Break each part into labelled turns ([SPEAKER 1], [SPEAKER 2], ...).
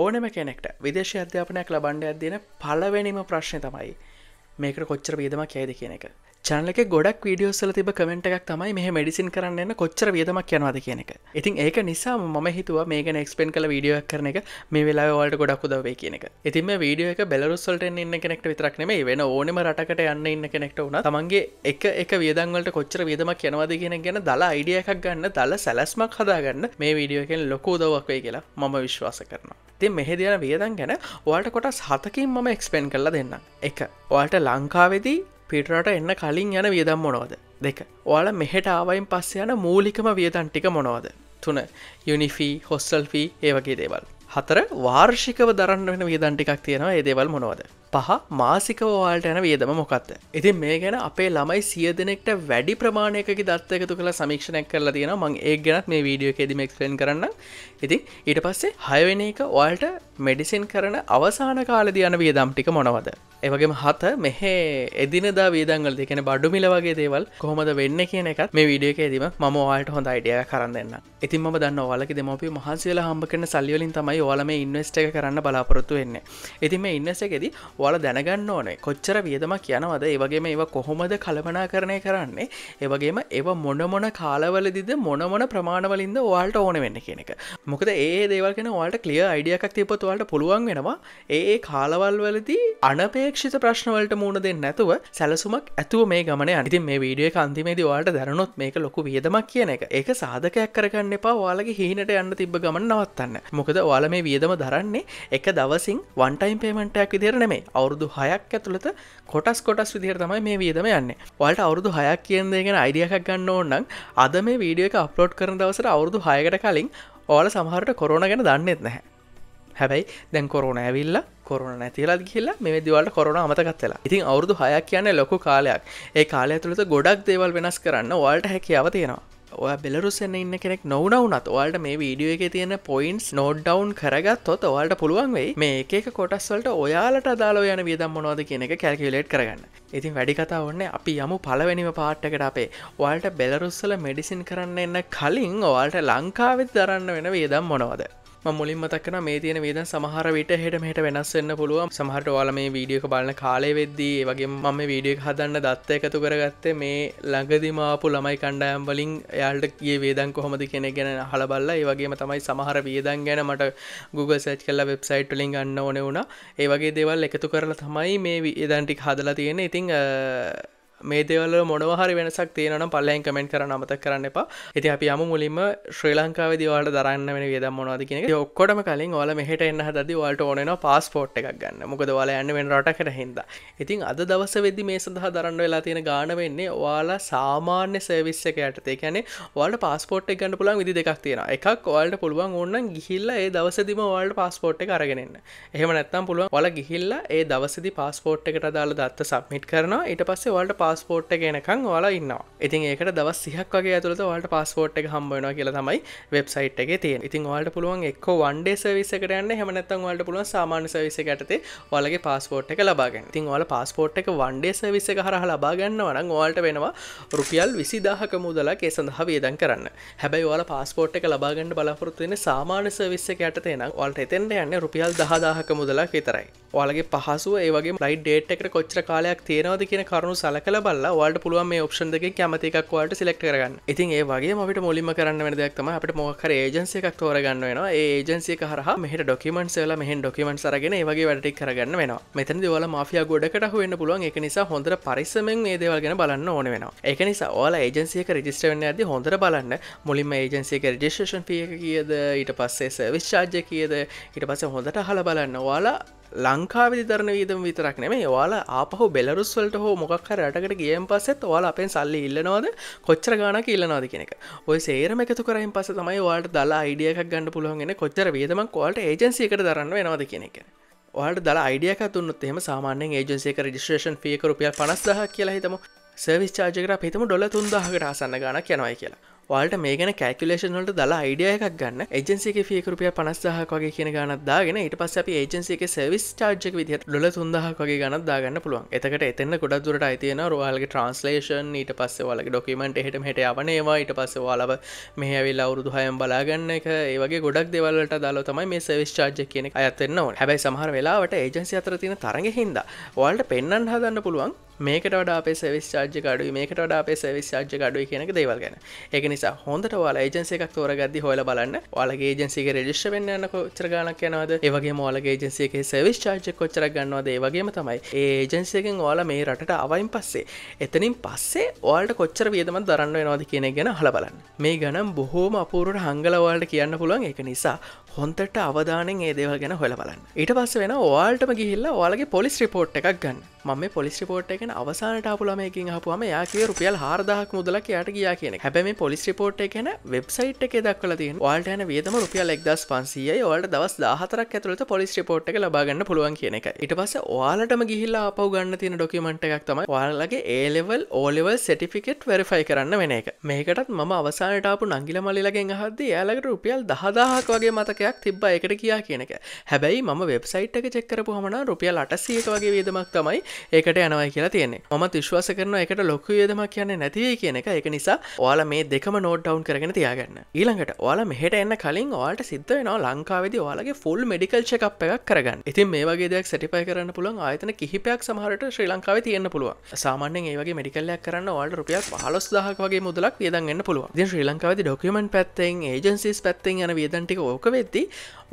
[SPEAKER 1] ඕනම කෙනෙක්ට විදේශ අධ්‍යාපනයක් ලබන්ඩ අදයන පලවැනිම ප්‍රශ්නය තමයි මේකට කොච්චර බීදම කෑද කියන එක චනලක ගොඩක් වීඩියෝස්සල තිබ කමෙන්ට එකක් තමයි මෙහ මඩිසින් කරන්න කොච්චර වියදමක් යනවාද කියන එක ඉතින් ඒක නිසා මම හිතුව මේක නෙක්ස්පෙන් කළ වීඩියෝ කරන එක මේ වෙලාවලට ගොඩක් උදවේ කියන එක ඉතින් මේ වීඩියෝ එක බෙලරුස්සල්ට ඉන්න කෙනෙක්ට විතරක්නෙම වෙන ඕනම රටකට යන්න ඉන්න කෙනෙක්ට වුණ තමන්ගේ එක එක වියදංවලට කොච්චර වියදමක් යනවාද කියන ගැන දලා අයිඩිය එකක් ගන්න දල සැලස්මක් හදාගන්න මේ වීඩියෝකෙන් ලොකෝ දවක්වේ කියලා මම විශ්වාස කරනවා තින් මෙහෙදයන වියදන් ගැන වාට කොටස් හතකින් මම එක්ස්පෙන් කරලා දෙන්න එක වාට ලංකාවෙදී පිටරට එන්න කලින් යන වියදම් මොනවද දෙක ඔයාල මෙහෙට ආවයින් පස්ස යන මූලිකම වියදන් ටික මොනවද තුන යුනිෆී හොස්සල්ෆී ඒවගේ දේවල් හතර වාර්ෂිකව දරන්න වෙන වියදන් ටිකක් තියෙනවා ඒදේවල් මොනවද පහ මාසිකව වාල්ට යන වියදම මොකක්ද. ඉතින් මේ ගැන අපේ ළමයි සිය දෙනෙක්ට වැඩි ප්‍රමාණයක දත්තකතු කළ සමික්ෂණයක් කරලා තියෙන මං ඒ ගැනත් මේ වීඩියෝ කෙදිම එක්ස්ලෙන් කරන්න ඉතින් ඊට පස්සේ හයවෙන එක ඔයාල්ට මෙඩිසින් කරන අවසාන කාලද යන වියදම් ටික මොනවද. ඒවගේම හත මෙහෙ එදිනදා වීදංගල දෙකෙන බඩු මිල වගේ දේවල් කොහොමද වෙන්න කියන එකත් මේ වීඩියකේදීම ම වාල්ට හොඳ අයිඩිය කරන්න දෙන්න ඉතින් ම දන්න ඔලක දෙමපි මහන්සේලා හම්බ කරන සල්ලියලින් තමයි ඕලම ඉන්වස්ට කරන්න බලාපොරොත්තු වෙන්න. ඉතින් මේ ඉන්නසකෙදී ඔල දැනගන්න ඕනේ කොච්චර වියදම කියනවද ඒවගේම ඒව කොහොමද කළමනා කරණය කරන්නේ ඒවගේම ඒව මොනමොන කාලවලදිද මොනමොන ප්‍රමාණවලින්ද වාල්ට ඕන වෙන්න කියෙනෙක මොකද ඒ දේවල්ගෙන වාට කලිය අයිඩියක් තියපොත් වාට පුළුවන් වෙනවා ඒ කාලවල් වලදී අනපේක්ෂිත ප්‍රශ්නවලට මුණ දෙන්න නැතුව සැලසුමක් ඇතුව මේ ගමන අනිති මේ වීඩිය කන්තිමේදී වාට දැනොත් මේක ලොකු වියදමක් කියන එක ඒක සාධකයක් කරගන්න එපා වාලගේ හීනට යන්න තිබ ගමන් නවත්තන්න මොකද වාල මේ වියදම දරන්නේ එක දවසින් වන්ටයිම් පේමටක් විදිර නෙමේ අවුරුදු හයක් ඇතුළත කොටස් කොටස් විදිහර තමයි මේ වියදම යන්න වලට අවුරුදු හයක් කියන්නේගෙන අයිඩියකක් ගන්න ඕන්නන් අද මේ වීඩියෝ එක අප්ලෝඩ් කරන දවසට අවුරුදු හයකට කලින් ඕල සමහරට කොරන ගැන දන්නෙත් නැහැ හැබැයි දැන් කොරුණ ඇවිල්ල කොරුණ නැතිලත් කියල්ල මේ දවල්ට කොරුණ අමතකත්තලා ඉතින් අවුරදු හයක් කියන්නේ ලොකු කාලයක් ඒ කාලය ඇතුළත ගොඩක් දේවල් වෙනස් කරන්න වල්ට හැකියාව තියෙනවා ඔය බෙලරුසන්න ඉන්න කෙනෙක් නොවනවුනත් ඔයාට මේ වීඩියෝ එක තියෙන පොයින්ස් නෝඩ් ඩවන් කරගත්තොත් ඔයාට පුළුවන් වෙයි මේ එක කොටස්වලට ඔයාලට දාලෝ යන වියදම් මොනෝද කියන එක කැල්කිලේට් කරගන්න ඉතින් වැඩි කතා ඔන්න අපි යමු පලවැනිම පාට්ටකට අපේ ඔයාලට බෙලරුස්සල මෙඩිසින් කරන්න එන්න කලින් ඔයාලට ලංකාවෙත් දරන්න වෙන වියදම් මොනවද මුලින් මතක්න මේ තියන වේද සමහර විට හෙට හට වෙනස්සන්න පුළුව සමහට වාල මේ වීඩියක බලන කාලය වෙද්දී වගේ මම වීඩියක් හදන්න දත්ත එකතු කරගත්තේ මේ ලඟදිමාපු ළමයි කණ්ඩයම් වලින් එයාල්ට කිය වේදන් කොහොමද කෙන ගැන හලබල්ල ඒවගේම තමයි සමහර වියදන් ගැන මට Google සච් කල්ලා වෙබ්සයිට් ලින් ගන්න ඕන වුණ ඒවගේ දෙවල් එකතු කරලා තමයි මේ විදන්ටික් හදලා තියෙන ඉතිං මේ දෙවල මොනවහරි වෙනසක් තියෙනන පල්ලයින් කමෙන්ට කර නමත කරන්න එපා ඇති අපි අම මුලින්ම ශ්‍රී ලංකාව දවලට දරන්න වෙන වියද මොනවාද කියෙන ඔක්කොටම කලින් ඔල මෙහට එන්න හදදි වලට ඕන පස්පෝට් එකක් ගන්න මොකද වල යන්න වෙන රට කර හිද ඉතින් අද දවස වෙදදි මේ සඳහා දරන්න වෙලා තියෙන ගාන වෙන්නේ ඔයාලා සාමාන්‍ය සවිස්ස එක යටතේ කැනෙ වලට පස්පෝට් එක ගන්න පුළන් විදි දෙකක් තියෙන එකක් ඔල්ට පුළුවන් ඕන්න ගිහිල්ල ඒ දවසදිම වල්ට පස්පෝට් එක අරගෙනන්න එහෙම නැත්තම් පුළුවන් වල ගිහිල්ල ඒ දවසදි පස්පෝට් එකට දාල දත්ත සබ්මිට කරනවා ඊට පස්සේ වලට පාස්පෝට් ගෙනකං වාලා ඉන්නවා ඉතින් ඒකට දවස් සිහක් වගේ ඇතුළත වාට පස්පෝට් එක හම්බන කියලා තමයි වෙබ්සයිට් එක තිය ඉතින් වාට පුළුවන් එක් වන්ඩේ සවිසකරන්න හමනත්තන් වාට පුළුව සාමාන්‍ය සවිස ඇතේ වලගේ පස්පෝට් එක ලබාගෙන තින් වාල පස්පෝට් එක වන්ඩේ සවිස හර ලබාගන්න වන වාල්ට වෙනවා රුපියල් විසි දාහක මුදලා ඒ සඳහා වියදන් කරන්න හැබැයි වාල පස්පෝට් එක ලබාගන්න බලාපොරත්තුවෙන සාමාන්‍ය සවිස්ස ඇට එන වාල්ට එතෙන්ට යන්න රුපියල් දහදාහක මුදලා විතරයි වාලගේ පහසුව ඒවගේ ලයි් ඩේට් එකට කොච්චර කාලයක් තියෙනවද කියන කරුණු සලකල හොයල බල්ලා වල්ට පුළුවන් මේ ඔප්ෂන් දෙක කැමතිකක් වාට සිලෙක්ට කරගන්න ඉතින් ඒ වගේ මට මුලින්ම කරන්න වෙන දෙයක්තම අපට මොක්කර ඒජන්සිය එකක් තෝරගන්න වෙන ඒජන්සිය හරහ මෙහට ඩොකිමන්ට සල මෙහ ඩොකිමට සරගෙන වගේ වැඩටි කරගන්න වෙන මෙතන් දවල මාෆිය ගොඩකට හුවන්න පුළුවන් එක නිසා හොඳර පරිසමෙන් මේ දේවල්ගෙන බලන්න ඕන වෙන එක නිසා ඕල ඒජන්සියක රජිස්ට වන්න ඇද හොඳර බලන්න මුලින්ම ඒජන්සියක රජිස්ටේෂන් පිය කියද ඊට පස්සේ සවිශ්චාජ්‍ය කියද ඊට පස හොඳට හල බලන්න වාලා ලංකාවි තරන වීදම විතරක් නෙමේ වාලා ආපහු බෙලරුස්වලට හෝ මොක්හර රටකට ගියම් පස්සෙත් වාලා අපෙන් සල්ලි ඉල්ලනවාද කොච්චර ගානක ඉල්ලනවාද කෙනෙක ඔය සේරම එකතු කරහින් පස තමයි වාට දලා අයිඩියක් ගන්න පුළුවන්ගෙන කොච්චර වේදමක් වාට ඒජන්සියකට දරන්න වෙනවාද කෙනෙක වාට දලා අයිඩියක තුන්නත් එම සාමාන්‍යෙන් ඒජන්සියක රජිස්ට්‍රේෂන් ියකරුපිය පනස්දහ කියලා හිතම සවිස් චාජකර පිතම ඩොල තුන්දහකට අසන්න ගාන කියනවයි කියලා වාලට මේ ගැන කැකුලේෂන් වලට දලා අයිඩිය එකක් ගන්න ඒජන්සික ෆියකරුපිය පනස්සාහක් වගේ කියන ගණක් දාගෙන ඊට පස්ස අපි ඒජන්සික සෙවිස් චාර්ජක විදිහට ොල තුන්දහක් වගේ ගණක් දාගන්න පුළුවන් එතකට එතන්න ගොඩක් දුරට අයිතියන රවාල්ගේ ට්‍රන්ස්ලේෂන් ඊට පස්සේ වලගේ ඩොකීමට හෙට හට යවනවා ඊට පස්සේ වාලව මෙහැවිල් අවුරුදු හයම් බලාගන්න එක ඒවගේ ගොඩක් දෙවල්ලට දාලා තමයි මේ සවිස් චාර්ජ කියන අයත්වෙන්න ඕන හැබැයි සමහර වෙලාවට ඒජන්සි අතර තියෙන තරඟ හින්දා ඔයාලට පෙන්වන්න හදන්න පුළුවන් මේකට වඩා අපේ සවිස් චාර්ජ කඩුයි මේකට වඩා අපේ සවිස් චාර්ජ කඩුයි කියනක දේවල් ගැන එක නිසා හොඳට වාලා ඒජන්සි එකක් තෝරගදදි හොල බලන්න වාලගේ ඒජන්සික රෙජිස්ට වෙන්න යන කොච්චරගානක් යනවද ඒවගේ මෝලගේ ඒජන්සික සවිස් චාර්ජ කොච්චර ගන්නවාද ඒවගේම තමයි ඒජන්සියකෙන් ඕල මේ රට අවයින් පස්සේ එතනින් පස්සේ ඕල්ට කොච්චර වියදම දරන්න වෙනවාද කියන ගැන හල බලන්න මේ ගනම් බොහෝම අපූරුට හංගලවාල්ට කියන්න පුළුවන් එක නිසා හොන්තට අවධානෙන් ඒ දේවල් ගැන හොල බලන්න ඊට පස්ස වෙන ඕල්ටම ගිහිල්ලා වාලගේ පොලිස් රිපෝට් එකක් ගන්න මම පොලිස් රිපෝට් එක එකන අවසානට අපපුලමයකින් හපුුවම යාගේ රුපියල් හාරදාහක් මුදලක් යාට ගියා කියන හැබැම පොලිස් රිපෝට් එකන වෙබ්සයිට් එක දක්වල තිය වාල්ට යන වේදම රුපියල් එක්දස් පන්සියයි ඔල්ට දවස් දාහතරක් ඇතුළට පොලිස් රිපෝට් එක ලබාගන්න පුළුවන් කියන එක ඉට පස වාලටම ගිහිල්ලා අපව ගන්න තියෙන ඩොකිමට එකක් තමයි වාලගේ ඒලෙවල් ඕලෙවල් සටිෆිකෙට් වෙරිෆයි කරන්න වෙන එක මේකටත් මම අවසානටපු නංගිල මල්ලිලගෙන් හද යාලකට රුපියල් දහදාහක් වගේ මතකයක් තිබ්බා එකට කියා කියනක හැබැයි ම වෙබ්සයිට් එක චෙක්කරපු හමන රුපියල් අටසියක වගේ වේදමක් තමයි ඒකට යනවයි කියලා තියෙන්නේ ම විශ්වාස කරන එකට ලොක්කු යදමක් කියන්නේ නැතිවේ කියන එක එක නිසා ඔයාල මේ දෙකම නෝඩ් ඩවන් කරගෙන තියාගන්න ඊළඟට ඔයාල මෙහට එන්න කලින් ඔයාට සිද්ධ වෙනවා ලංකාවේද ඔයාලගේ ෆුල් මඩිකල් චකප් එකක් කරගන්න ඉතින් මේ වගේදයක් සටිපයි කරන්න පුළුවන් ආයතන කිහිපයක් සමහරට ශ්‍රී ලංකාව තියන්න පුළුව සාමාන්‍යෙන් ඒවගේ මඩිකල්ලයක් කරන්න ඔයාට රුපියක් පහලොස් දහක්ගේ මුදලක් වියදන්න පුළුව ද ශ්‍රී ලංකාවද ඩොකමන් පැත්තෙන් ඒජන්සිස් පැත්තෙන් යන වියදන්ටික ඕක වෙද්දී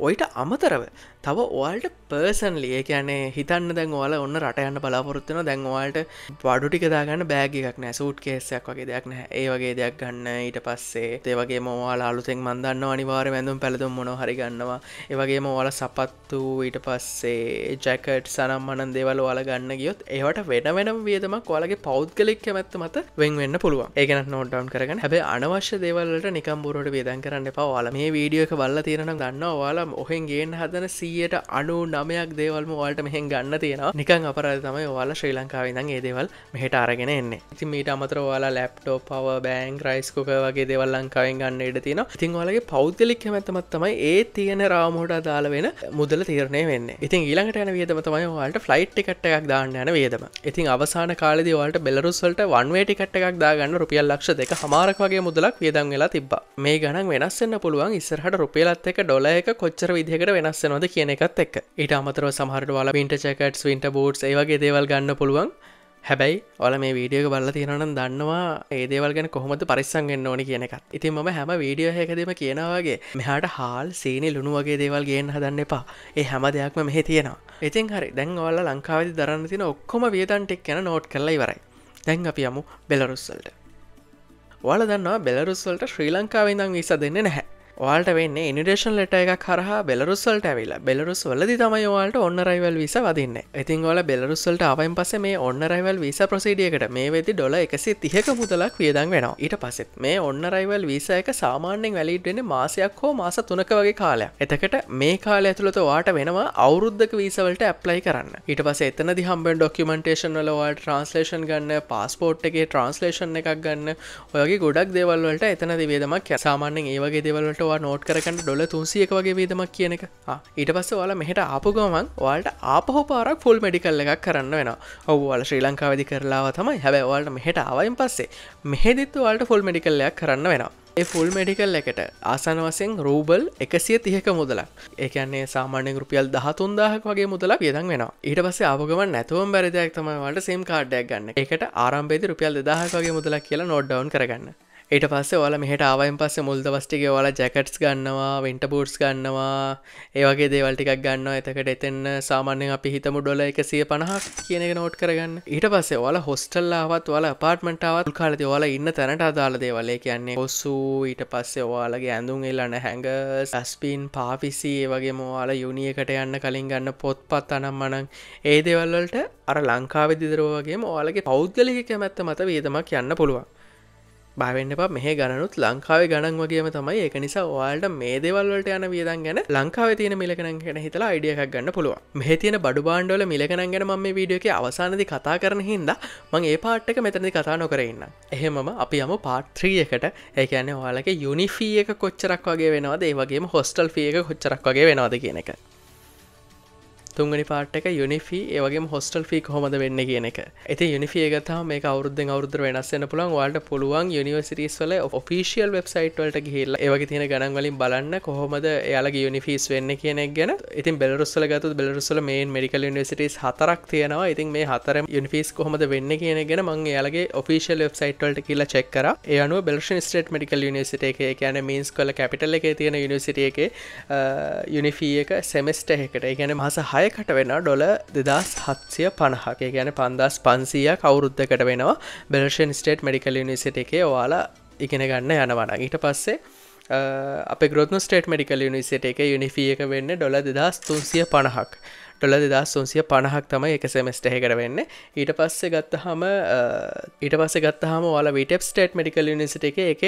[SPEAKER 1] ඔයිට අමතරව තව ඔයාල්ට පර්සන් ලිය කියැනේ හිතන්න දැන් ඔයාල ඔන්න රටයන්න බලාපොරත්තුන දැන් ඔයාල්ට වඩුටිකදාගන්න බෑග එකක් නෑ සූට් කේසයක් වගේ දෙයක් නෑ ඒ වගේ දෙයක් ගන්න ඊට පස්සේ ඒවගේ මෝවාල අලුතෙන් මන්දන්න අනිවාර ඇඳුම් පැළතුම් මොන හරිගන්නවා ඒවගේ මෝවාල සපත්තු ඊට පස්සේ ජැකට් සනම් අනන් දෙවල් වාල ගන්න ගියොත් ඒවට වෙන වෙනම් වියදමක් ඔයාලගේ පෞද්ගලෙක් කැමැත්ත මත වෙන් වෙන්න පුළුවන් ඒගන නෝටම් කරගන්න හැබ අනවශ්‍ය දේවල්ට නිකම්බුරට වේදන් කරන්න පවාල මේ වීඩියෝක බල්ල තිරන ගන්න ඔයාලම් ඔහෙන්ගේ හදන සී සියයට අනු නමයක් දේවල්ම වාලට මෙහෙන් ගන්න තියෙනවා නිකං අපරද තමයි ඔයාලා ශ්‍රී ලංකාවදන් ඒදේවල් මෙහට අරගෙන එන්න ඉති මීට අමතර වාලා ලැප්ටෝ පව බෑන්ක් රයිස්කුක වගේ දෙවල් ලංකාවෙන් ගන්න ඉඩ තියෙන ඉතින් වලගේ පෞද්ගලික් හැමතමත්තමයි ඒ තියෙන රාමෝට අදාල වෙන මුදල තීරණය වෙන්න ඉතින් ඊළඟට යන වියදම තමයි වාලට ෆ්ලයිට් එකට එකක් දාන්න යන වේදම ඉතින් අවසාන කාලදවාලට බෙලරුස්වලට වන්වේටිකට එකක් දාගන්න රුපියල් ලක්ෂ දෙක හමාරක් වගේ මුදලක් වියදන් වෙලා තිබ මේ ගණන් වෙනස්සන්න පුළුවන් ඉස්සරහට රුපියලත් එක ඩොල එක කොච්චර විදිහකට වෙනස්සනොද කිය කියන එකත් එක් ඉට අමතරව සහරට වල පින්ට චකට් වින්ට බෝඩ් ඒවගේ දේවල් ගන්න පුළුවන් හැබැයි ඔල මේ වීඩියෝ බල්ල තියෙනනම් දන්නවා ඒදේවල් ගැන කොහොමද පරිස්සන්ගෙන්න්න ඕනි කියන එකත් ඉතින් ම හැම වීඩියෝ හැකදීම කියනවාගේ මෙහාට හාල් සීනි ලුණු වගේ දේවල් ගේෙන් හදන්න එපා ඒ හැම දෙයක්ම මෙහෙ තියෙනවා ඉතින් හරි දැන් ඔල්ල ලංකාවදි දරන්න තින ඔක්කොම වියතන්ටෙක් ගැන නෝට් කරලා ඉවරයි දැන් අපි යමු බෙලරුස්සල්ට වල දන්නවා බෙලරුස්සල්ට ශ්‍රී ලංකාවෙන්දන් විස දෙන්න නැහැ ඔයාට වෙන්න ඉනිඩේෂන් ලට එක හර බෙලරුස්සල්ට ඇවිලා බෙලරුස් වලදි තමයි වාලට ඔන්න රයිවල් විස වදින්න ඉතින් ඔල බෙලරුස්සල්ට අවයින් පස මේ ඔන්න රයිවල් විස ප්‍රසිඩියකට මේ වෙති ඩොල එකසි තිහක මුදලක් වියදන් වෙනවා ඊට පසෙත් මේ ඔන්න රයිවල් විස එක සාමාන්‍යෙන් වැලිඩෙන මාසයක් හෝ මාස තුනක වගේ කාලයක් එතකට මේ කාල ඇතුළත වාට වෙනවා අවුරුද්ධක වීසවලට ඇප්ලයි කරන්න ඊට පස එතන දිහම්බෙන් ඩොක්කමටේෂන් වලවල් ට්‍රන්ස්ලේෂන් ගන්න පාස්පෝට් එකගේ ට්‍රන්ස්ලේෂන් එකක් ගන්න ඔයගේ ගොඩක් දේවල්වලට එතන දිවේදමක් සාමාන්‍යෙන් ඒවගේ දෙවලට වා නෝට් කරකට ඩොල තුන්සියක වගේ වේදමක් කියනක ඊට පස්ස වාලා මෙහට ආපු ගමන් වාල්ට ආපහෝ පාරක් ෆුල් මඩිකල් එකක් කරන්න වෙන ඔවවාල ශ්‍රී ලංකාවදි කරලාව තමයි හැබැවල්ට මෙහට ආවයින් පස්සේ මෙහෙදිත් වාල්ට ෆුල් මඩිකල්ලයක් කරන්න වෙන ඒ ෆුල් මඩිකල් එකට ආසන වසෙන් රූබල් එකසිය තියක මුදලක් ඒකන්නේ සාමාන්‍ය රුපියල් දහතුන්දාහක් වගේ මුදලක් යදන් වෙන ඊට පස ආපුගම නැතුවම් බැරිදයක් තමයිවාට සේම් කාඩ්ඩයක් ගන්න එකට ආරම්බේද රුපියල් දෙදාහකගේ මුදලක් කියලා නොඩ්ඩවන් කරගන්න ඊට පස්සේ ඔයාල මෙහට ආවයින් පස්සේ මුල්ද වස්ටිගේ ඔයාල ජැකට්ස් ගන්නවා වෙන්ටබූට්ස් ගන්නවා ඒවගේ දේවල්ටිකක් ගන්න එතකට එතෙන්න සාමාන්‍යෙන් අපි හිතමු ඩොල එක සිය පණහක් කියන නෝට් කරගන්න ඊට පස්සේ ඔල හොස්ටල්ලාවත් වල පාර්ටමටාවත් කාලති ඔල ඉන්න තැනට අදාල දේවල්ලේ කියන්නේ ඔස්සු ඊට පස්සේ ඔයාලගේ ඇඳුම් එල්ලන හැඟ සස්පීන් පාපිසි ඒවගේ මෝයාල යුනිියකට යන්න කලින් ගන්න පොත් පත් අනම් අනං ඒ දේවල්වලට අර ලංකාවෙදිදරුවගේ ඔයාලගේ පෞද්ගලික කැමැත්ත මත වේදමක් යන්න පුළුවන් බාවෙන්න්න ප මෙහ ගණනුත් ලංකාවේ ගණන් වගේම තමයි ඒක නිසා වාල්ට මේ දෙවල්වලට යන වියදන් ගැන ලංකාව තියන මිලකන ගැන හිතලා අඩියක් ගන්න පුළුව මෙහ තියන බඩු බාන්්ඩල මිලකන ගැන ම මේ වීඩියෝක අවසානදි කතා කරන හින්ද මං ඒ පාට්ටක මෙතනදි කතා නොකරන්න එහෙමම අපි යම පාට්‍රීයකට ඒකැන ඔයාලගේ යුනිෆී එක කොච්චරක් වගේ වෙනවාද ඒවගේ හොස්ටල් ෆියක කොච්චරක් වගේ වෙනවාද කියන එක තුන්ගනි පාට් එක යුනිෆි ඒවගේ හොස්ටල් ෆී හොමද වෙන්න කියන එක ඇති යුනිිය ගත මේ අවුද අවුද වෙනස්සන්න පුළන් වාට පුළුවන් යනිවසිරිස් වල ෆිසිියල් වෙබ්සයිට් වලට ගහිල්ල ඒවගේ තියෙන ගණන් වලින් බලන්න කොහොමද එයාලගේ යුනිෆිස් වෙන්න කියනෙක් ගැන ඉතින් බෙලරුස්සල ගතු බෙලරුසල මේ මඩිකල් නිසිටස් හතරක් තියෙනවා ඉතින් මේ හතරම යනිිස් කොහොමද වෙන්න කියන ගෙන මං යාලගේ ෆිසිල් වෙබ්සයිට්වලට කියලා චෙක්කර එයනු බෙල්ෂන් ස්ටේට මඩිකල් නිසිට එක කියන මීන්ස් කොල කැපිටල එක තියෙන යනිසිටිය එක යුනිෆී එක සෙමස්ට එකකට ගැන මහස හය හයකට වෙන ඩොල දෙදස් හත්සිය පණහකේ ගැන පන්දස් පන්සීය කවුරුද්ධකට වෙනවා බෙල්ෂන් ස්ටේට් මඩිකල් නිසිට එකේ ඔයාලා ඉගෙන ගන්න යනවන ඊට පස්සේ අප ගොත්න ස්ටේට මඩිකල් නිසිට එක යුනිෆිය එක වෙන්න ඩොල දෙදස් තුන්සිය පණහක් ටොල දෙදස් සොන්සිය පණහක් තමයි එක සෙමස්ට එකට වෙන්න ඊට පස්සේ ගත්තහම ඊට පස්ස ගත්තහම ල විටප් ටේට් මඩිකල් නිසිට එක එක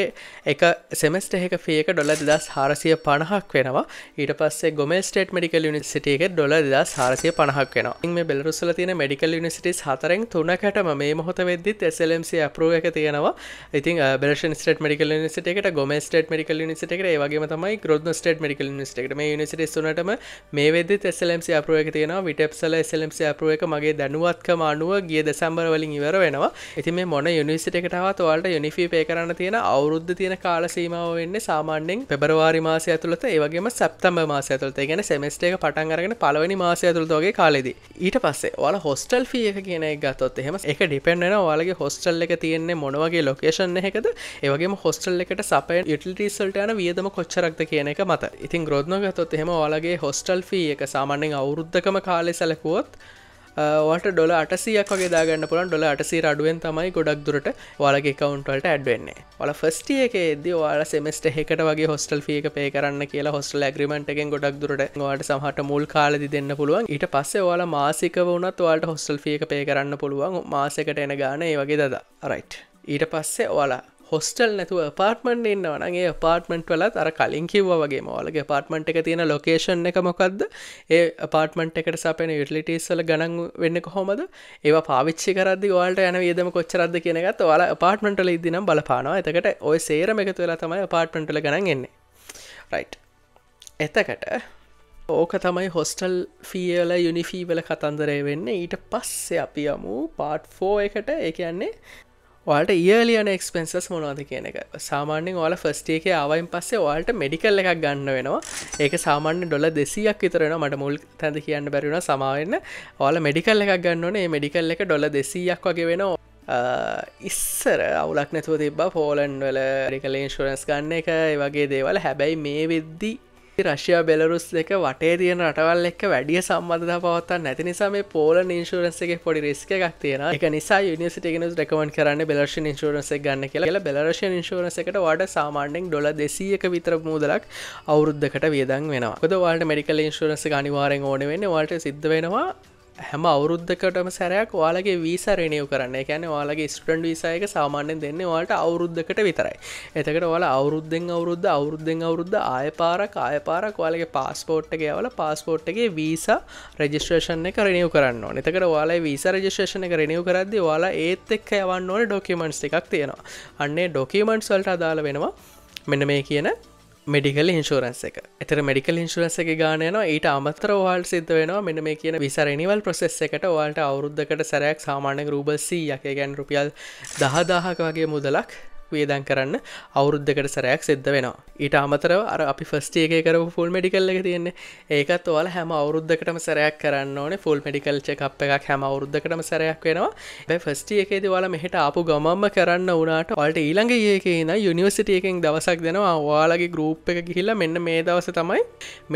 [SPEAKER 1] එක සෙමස්ට එක ෆේක ඩොල දෙදස් හාරසිය පණහක් වෙනවා ඊට පස්සේ ගොම ටේට මඩිකල් නිසිට එක ඩොල දෙදස් හාරසිය පණහක් වෙන මේ බෙලරුසල තින මඩිකල් නිසිටස් හතරෙන් තුනකටම මේ මොහොත වෙද්දිත් එසලම්සි අපරුව එක තියෙනවා ඉතින් බෙලෂන් ට මඩිකල් නිසිට එකට ගොම ටේට මඩිකල් නිසිට එක වගේ තමයි ගොද ටේට මඩිකල් නිසිට මේ නිසිට සුනටම මේ වෙදදි එසලම්සි අපරුව එක තියෙන තියෙන e විටප්සල SLMC අපරුව එක මගේ දැනුවත්කම අනුව ගිය දෙසම්බර වලින් ඉවර වෙනවා ඇති මේ මොන යුනිසිට එකටවත් ඔයාලට යුනිෆී පේ කරන්න තියෙන අවුරුද්ධ තියෙන කාල සීමාව වෙන්නේ සාමාන්‍යෙන් පෙබරවාරි මාසය ඇතුළත ඒවගේම සැප්තම්බ මාසය ඇතුළත ගැන සෙමස්ට එක පටන් අරගෙන පලවනි මාසය ඇතුළතගේ කාලෙද ඊට පස්සේ ඔල හොස්ටල් ෆිය එක කියන ගත්තොත් එහෙම එක ඩිපෙන්ඩෙන ඔයාලගේ හොස්ටල් එක තියෙන්නේ මොනවගේ ලොකේෂන් එකද ඒවගේ හොස්ටල් එකට සපය යුටල්ටිසල්ට යන වියදම කොච්චරක්ද කියන එක මත ඉතින් ග්‍රොධ්නගතොත් එහෙම ඔයාලගේ හොස්ටල් ෆී එක සාමාන්‍යෙන් අවුරුද්ධ එකම කාලෙ සැලකුවොත් ට ඩොල අටසියක් වගේදාගන්න පුළන් ඩොල අටසි අඩුවෙන් තමයි ගොඩක් දුරට වලගේ කවන්ටවලට ඇඩ්වෙන්නේ ල ෆස්ටිය එකේද වාල සෙමස්ට එකට වගේ හොස්ටල් ියක පේ කරන්න කියලා හොස්ටල් ඇග්‍රමට එකෙන් ගොඩක් දුරට වාට සහට මුල් කාලදි දෙන්න පුළුවන් ඊට පස්සේ වාල මාසික වුණත් වාට හොස්ටල් ියක පේ කරන්න පුළුවන් මාසකට එන ගාන ඒ වගේ දද රයිට් ඊට පස්සේ ඔලා හොස්ටල් නැතුව පාර්ට්මන්ට එන්නවනගේ පාර්ට්මෙන්ට් වලත් අර කලින් කිව්ව වගේ මෝලගේ පාර්ට්මන්ට් එක තියෙන ලොකේෂන් එක මොකක්ද ඒ පාර්ට්මන්ට් එකට සපෙන යුටලිටස්ල ගණන් වෙන්න කොහොමද ඒ පාවිච්චි කරද වාලට යන වියදම කොච්චරද කියනගත් වාල පාර්ට්මටල ඉදිනම් බලපානවා එතකට ඔය සේරම එකතු වෙලා තමයි පාර්ට්මටල ගණන් එන්නේ රයි් එතකට ඕක තමයි හොස්ටල් ෆියල යුනිෆීවල කතන්දරය වෙන්න ඊට පස්සේ අපි යමු පාට් ෆෝ එකට ඒ කියන්නේ ට ඒලියන එක්ස්පෙන්න්සස් මොනවාද කියන එක සාමාන්‍යෙන් ඔයාල ෆස්ටේ එක ආවයින් පස්සේ ඔයාලට මෙඩිකල් එකක් ගන්න වෙනවා ඒක සාමාන්‍ය ඩොල දෙසියක් විතරෙන මට මුල් තැඳ කියන්න බැරිුණ සමාවෙන්න ඔයාල මෙඩිකල් එකක් ගන්නනේ මෙඩිකල් එක ඩොල දෙසීයක් වගේ වෙනවා ඉස්සර අවුලක් නැතුව තිබ පෝලන්් වල රිකල ඉන්ශරන්ස් ගන්න එක වගේ දේවල් හැබැයි මේ වෙද්දි රශ්‍යයා බෙලරුස් එක වටේ තියෙන රටවල් එක්ක වැඩිය සම්බධ පවත්තන් නැති නිසා මේ පෝල ඉන්ශරන්ස එක පොඩි රිස්ක එකක් තියෙන එක නිසා යුනිසිටගෙන රකවන් කරන්න බෙලර්ෂ ඉන්ශරන්ස ගන්න කියලා බෙලර්ෂ ඉන්ශරන්ස එකට වඩ සාමාන්ඩෙන් ඩොල දෙසියක විතර මුදලක් අවුරුද්ධකට වියදන් වෙනවා කොද වාට මඩිකල් ඉන්ශරන්ස ගනිවාරෙන් ඕන වෙන්න වාට සිද්ධ වෙනවා හැම අවුරුද්ධකටම සැරයක් වාලගේ වීස රෙනියව කරන්න එකැන වාලගේ ස්ටන්් විසායක සාමාන්‍යෙන් දෙන්න වාට අවුරුද්ධකට විතරයි එතකට වල අවුරුද්ධෙන් අවුරුද්ධ අවුරුද්ධෙන් අවුරුද්ධ ආය පාරක් ආය පාරක් වාලගේ පාස්පෝට්ගේ වල පාස්පෝට්ගේ වීස රජිස්ට්‍රේෂණ කරනියව කරන්න නතකට වාලා වීස රජිස්ට්‍රේෂණ කරනියව කරද වාලා ඒත් එක් යවන්න ඕන ඩොකිමන්ස් එකක් තියෙනවා අන්නේ ඩොකිමන්ට්ස් වල්ට අදාල වෙනවා මෙන මේ කියන මෙඩිකල් ඉන්ශරන්ස එක එතර මඩිකල් ඉන්ශරන්ස එක ගානයන ඊට අමතර වාල් සිද වෙනවා මෙන මේ කියන විසරනිවල් ප්‍රසෙස් එකට වාල්ට අවුද්ධකට සැරයක් සාමාන්‍ය රූබල් සීයක ගැන් රුපියල් දහදාහක වගේ මුදලක් වේදන් කරන්න අවුරුද්ධකට සරයක් සිද්ධ වෙනවා ඊට අමතරව අර අපි ෆස්ට එක කර ෆුල් මඩිකල්ල එක තියන්නේ ඒකත් ඔල හැම අවුරුද්ධකටම සරයක් කරන්න ඕනේ ෆුල් මඩිකල්ච කප් එකක් හැම අවුරුද්ධකටම සරයක් වෙනවා බැ ෆස්ට එකේද වල මෙහට ආපු ගමම්ම කරන්න වනාට ඔල්ට ඊළඟ ඒකන යුනිවර්සිට එකෙන් දවසක් දෙනවා ඔයාලගේ ගරුප් එක ගිහිල්ලා මෙන්න මේ දවස තමයි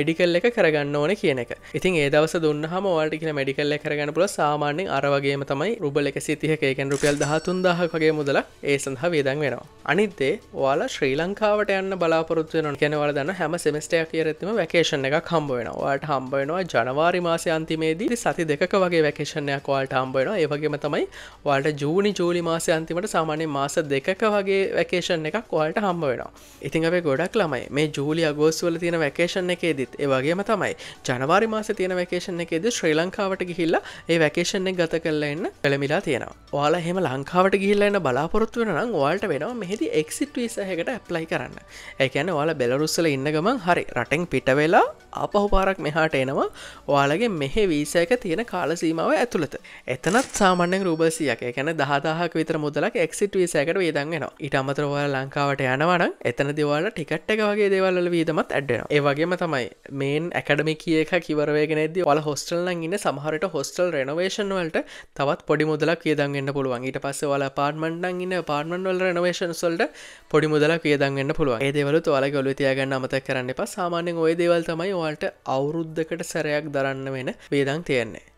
[SPEAKER 1] මෙඩිකල් එක කරගන්න ඕන කියන එක ඉතින් ඒ දවස දුන්න හම වාට කියල මඩිකල්ල කරගන්න පුල සාමාන්‍යෙන් අරවගේම තමයි රුබල එක සිතිහකයකෙන් රුපියල් දහතුන් දහක් වගේ මුදල ඒ සඳහා වේදන් වෙනවා වෙනවා අනිත්තේ ඔයාලා ශ්‍රී ලංකාවට යන්න බලාපොරත්තුවන කෙනවල දන්න හැම සෙමස්ටයක් ඇරත්ම වැකේෂණ එක කම්බවෙනවාට හම්බවෙනවා ජනවාරි මාසය අන්තිමේදී සති දෙක වගේ වැකේෂණයක් වාට හම්බවෙනවා ඒවගේම තමයි වාට ජූනි ජූලි මාසය අන්තිමට සාමානය මාස දෙකක වගේ වැකේෂණ එකක් වාට හම්බ වෙනවා ඉතින් අපේ ගොඩක් ළමයි මේ ජූලි අගෝස්වල තියෙන වැකේෂණ එකේ දිත් ඒවගේම තමයි ජනවාරි මාස තියෙන වැකේෂණ එකේද ශ්‍රී ලංකාවට ගිහිල්ලා ඒ වැකේෂණ එක ගත කරලා එන්න පෙළමිලා තියෙනවා ඔයාලා හෙම ලංකාවට ගිල්ලන්න බලාපොරත්තුවෙන නම් වාල්ට වෙන තියෙනවා මෙහිදි එක්සිට විසහකට ඇප්ලයි කරන්න ඇකැන වාල බෙලරුස්සල ඉන්න ගමන් හරි රටෙන් පිටවෙලා අපහු පාරක් මෙහාට එනවා ඔයාලගේ මෙහෙ වීසයක තියෙන කාලසීමාව ඇතුළත එතනත් සාමාන්‍යෙන් රූබසියක ැන දහදාහක් විතර මුදලක් එක්සිට වීසයකට වේදන් වෙන ඉට අමතරවල ලංකාවට යනවන එතන දෙවාල ටිකට් එක වගේ දේවල්ල වීදමත් ඇඩෙන ඒවගේම තමයි මේන් ඇකඩමි කියක කිවරවගෙනෙද වල හොස්ටල්ල ඉන්න සමහරට හොස්ටල් රනවේෂන් වලට තවත් පොඩි මුදලක් වියදන්ගන්න පුළුවන් ඊට පස්ස වල පාර්මන්ඩන් ඉන්න පාර්මන්වල් රනවේෂ ෆන්ක්ෂන්ස්වල්ට පොඩි මුදලක් වියදන්ගන්න පුළුව ඒදවල තුවාල ගොලු තියගන්න අමත කරන්න ප සාමාන්‍යෙන් ඔය දේවල් තමයි වාල්ට අවුරුද්ධකට සැරයක් දරන්න වෙන වේදන් තියෙන්නේ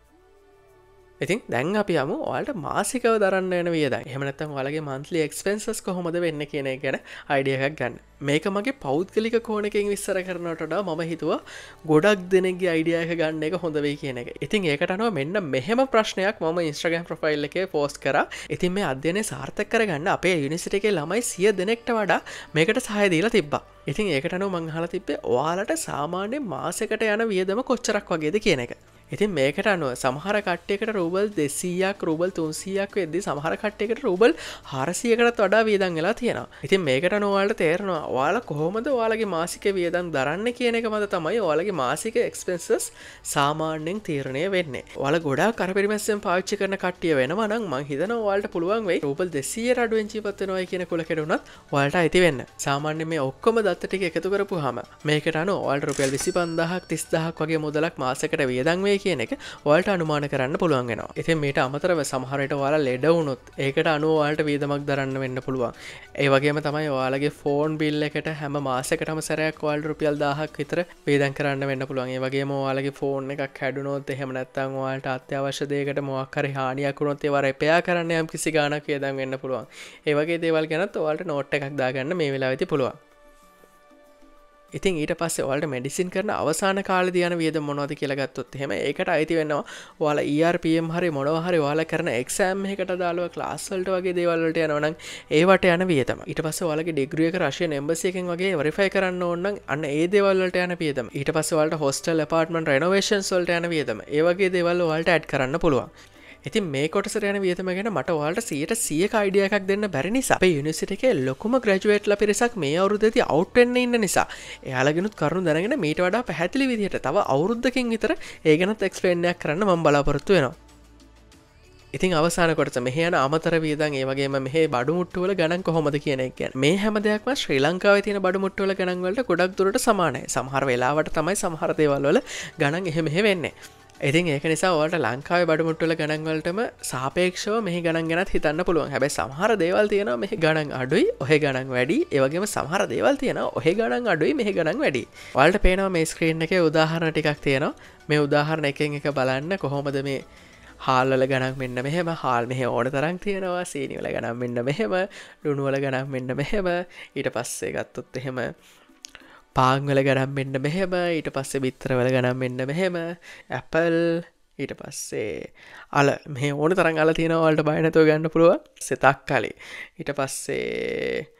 [SPEAKER 1] ඉතින් දැන් අපි යම ඔයාලට මාසිකව දරන්න එන වියද එහමනත්තම් වලගේ මන්තලි එක්ස්පෙන්න්සස් කොහොමද වෙන්න කියන ගැන අයිඩියකක් ගන්න මේක මගේ පෞද්ගලික කෝනකින් විස්සර කරනටට මම හිතුවා ගොඩක් දෙනෙගේ අයිඩියයක ගන්න එක හොඳවේ කියන එක ඉතින් ඒකටනව මෙන්න මෙහෙම ප්‍රශ්නයක් මම ඉස්ට්‍රගම් ප්‍රෆයිල් එක පෝස්් කර ඉතින් මේ අධ්‍යනය සාර්ථක කරගන්න අපේ යුනිසිට එකේ ළමයි සිය දෙනෙක්ට වඩා මේකට සහයදීලා තිබ්බා ඉතින් ඒකටනු මංහල තිබේ ඔයාලට සාමාන්‍ය මාසකට යන වියදම කොච්චරක් වගේද කියන එක ඉතින් මේකට අනුව සමහර කට්ටයකට රුබල් දෙසීයක් රුබල් තුන්සියක් වෙද සමහර කට්ටයකට රුබල් හරසියකටත් වඩා වියදන් වෙලා තියෙනවා ඉතින් මේකට නොවාලට තේරනවා වාල කොහොමද වාලගේ මාසික වියදන් දරන්න කියන එක මත තමයි ඔයාලගේ මාසික එක්ස්පෙන්සස් සාමාන්‍යෙන් තීරණය වෙන්නේ වල ගොඩා කරපිරිමැස්සෙන් පාච්චි කරන කට්ටිය වෙනවනම් මං හිතන වාලට පුළුවන් වෙයි රුබල් දෙසිය රඩුවෙන් ජීපත්වනවා කියන කොලකෙටුනත් වලට ඇති වෙන්න සාමාන්‍ය මේ ඔක්කොම දත්තටික එකතු කරපු හම මේකට අනු ඔල්ට රුපියල් විසි පන්දහක් තිස්දහක් වගේ මුදලක් මාසකට වියදන්වේ මොනවේ කියන එක වලට අනුමාන කරන්න පුළුවන්ගෙනවා එති මේට අමතරව සමහරයට වාලා ලෙඩවුණුත් ඒකට අනුවාලට වීදමක් දරන්න වෙන්න පුළුවන් ඒවගේම තමයි වාලගේ ෆෝන් බිල්ල එකට හැම මාසකටම සරයක් වාල්ට රුපියල් දාහක් විතර වේදන් කරන්න වෙන්න පුළුවන් ඒවගේ මවාලගේ ෆෝන් එකක් හැඩුනොත් එහෙම නැත්තන් වාලට අත්‍යවශ්‍යදයකට මොක්කර හානියකුණොත් ඒවර එපයා කරන්න යම් කිසි ගානක් වේදන් වෙන්න පුළුවන් ඒවගේ දේවල් ගැනත් වාලට නෝට් එකක් දාගන්න මේ වෙලා ඇති පුළුවන් ඉතින් ඊට පස්සේ ඔයාලට මෙඩිසින් කරන අවසාන කාලෙද යන වියදම් මොනවද කියලා ගත්තොත් එහෙම ඒකට අයිති වෙනවා ඔයාලා ERPM හරි මොනවා හරි ඔයාලා කරන එක්සෑම් එකකට දාලව ක්ලාස් වලට වගේ දේවල් වලට යනවා නම් ඒවට යන වියදම. ඊට පස්සේ ඔයාලගේ ඩිග්‍රී එක රෂියන් එම්බසි එකෙන් වගේ වෙරිෆයි කරන්න ඕන නම් අන්න ඒ දේවල් වලට යන වියදම. ඊට පස්සේ ඔයාලට හොස්ටල් අපාර්ට්මන්ට් රෙනෝවේෂන්ස් වලට යන වියදම. ඒ වගේ දේවල් ඔයාලට ඇඩ් කරන්න පුළුවන්. ඉතින් මේ කොටසර යන වියතම ගැන මට වාලට සියට සිය අයිඩියයක් දෙන්න බැරි අප යුනිසිට එකේ ලොකුම ග්‍රජුවේට්ල පිරිසක් මේ අවුරුදති අවට්ටෙන්න්න ඉන්න නිසා එයාලගෙනුත් කරුණු දැනගෙන මීට වඩා පැහැතිලි විදිහට තව අවුරුද්ධකින් විතර ඒගනත් එක්ස්පේෙන්න්නයක් කරන්න මම් බලාපොරත්තු වෙනවා ඉතින් අවසානකොට මෙහයන අමතර වීදන් ඒවගේ මෙහ බඩුමුට්ටුවල ගණන් කොහොමද කියන එක මේ හැමදයක්ම ශ්‍රී ලංකාව තින බඩුමුට්ටුවල ගණන්වලට ගොඩක් දුරට සමානය සමහර වෙලාවට තමයි සමහරදේවල්වල ගණන් එහෙමෙහ වෙන්නේ ඉතින් ඒක නිසා ඔට ලංකාවේ බඩමුට්ටල ගණන්වලටම සාපේක්ෂව මෙහි ගණන් ගැත් හිතන්න පුළුවන් හැබැ සහර දේවල් තියෙන මෙහි ගණන් අඩුයි ඔහ ගණන් වැඩි ඒවගේම සහර දේවල් තියෙන ඔහ ගණන් අඩුයි මෙහි ගණන් වැඩි වල්ට පේනවා මේ ස්ක්‍රීන් එක උදාහරණ ටිකක් තියෙනවා මේ උදාහරණ එකෙන් එක බලන්න කොහොමද මේ හාල්ල ගනක් මෙන්න මෙහෙම හාල් මෙහ ඕන තරක් තියෙනවා සීනිවල ගනම් මෙන්න මෙහෙම ලුණුවල ගනම් මෙන්න මෙහෙම ඊට පස්සේ ගත්තොත් එහෙම පාංවල ගනම් මෙන්න මෙහෙම ඊට පස්සේ බිත්‍රවල ගනම් මෙන්න මෙහෙම ඇපල් ඊට පස්සේ අල මේ ඕන තරන් අල තියෙනවලට බයනතුව ගන්න පුළුව සෙතක් කලේ ඊට පස්සේ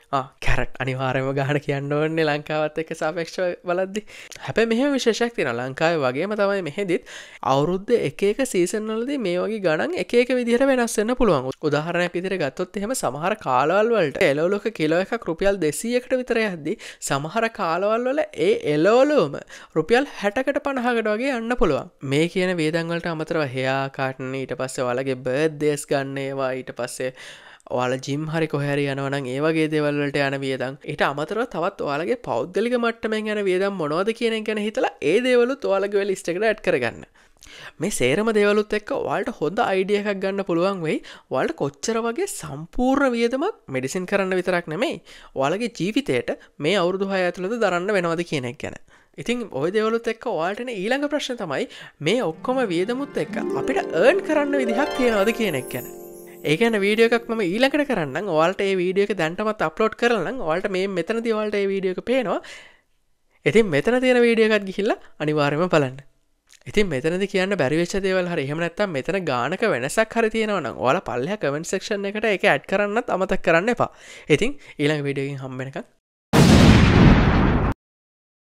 [SPEAKER 1] කැරට් අනිවාරම ගහන කියන්න ඕන්නේ ලංකාවත් එක සාපේක්ෂ බලද්දි හැප මෙහ විශේෂක් තින ලංකාව වගේම තමයි මෙහෙදිත් අවුරුද්ධ එකක සීසන්නලද මේ වගේ ගණන් එකක විදිර වෙනස්සන්න පුළුවන් උදාහරණයක් විදිර ගත්තොත් එහෙම සමහර කාලවල් වලට එලෝලොක කිලෝ එකක් රුපියල් දෙසියකට විතර ඇද්දි සමහර කාලවල් වල ඒ එලෝලෝම රුපියල් හැටකට පණහකට වගේ යන්න පුළුවන් මේ කියන වේදන්වලට අමතරව හයා කාටන ඊට පස්සේ වලගේ බර්දේස් ගන්නේවා ඊට පස්සේ ඔයාල ජිම් හරි කොහැරි යනවන ඒවගේ දෙවල්ලට යන වියදන් එට අමතරව තවත් ඔයාලගේ පෞද්ගලික මට්ටමෙන් යන වියදම් මොනවද කියන ගැන හිතලා ඒ දේවලු තුවාලගේ වෙල ස්ටකට ඇට් කරගන්න මේ සේරම දේවලුත් එක්ක වල්ට හොඳ අයිඩිය එකක් ගන්න පුළුවන් වෙයි වල්ට කොච්චර වගේ සම්පූර්ණ වියදමක් මෙඩිසින් කරන්න විතරක් නෙමෙයි වලගේ ජීවිතයට මේ අවුරුදු හය ඇතුළද දරන්න වෙනවද කියනෙක් ගැන ඉතින් ඔය දෙවලුත් එක්ක වාල්ටන ඊළඟ ප්‍රශ්න තමයි මේ ඔක්කොම වියදමුත් එක්ක අපිට ඒර්න් කරන්න විදිහක් තියෙනවද කියනෙක් ගැන ඒකන වීඩියෝ එකක් ම ඊලකට කරන්න ඔවාල්ට ඒ වීඩියෝ එක දැන්ටමත් අප්ලෝඩ් කරන්න ඔවාල්ට මේ මෙතන දිවල්ට වීඩියෝ එක පේනවා ඉතින් මෙතන තියෙන වීඩියෝ එකත් ගිහිල්ලා අනිවාර්යම බලන්න ඉතින් මෙතනද කියන්න බැරිවිච්ච දේවල් හරි හෙමනත්තම් මෙතන ගානක වෙනසක් හරි තියෙනවන ඕල පල්ලහ කමෙන්ට් සක්ෂණ එකට එක ඇඩ් කරන්නත් අමතක් කරන්න එපා ඉතින් ඊළඟ වීඩියෝගින් හම්බෙනක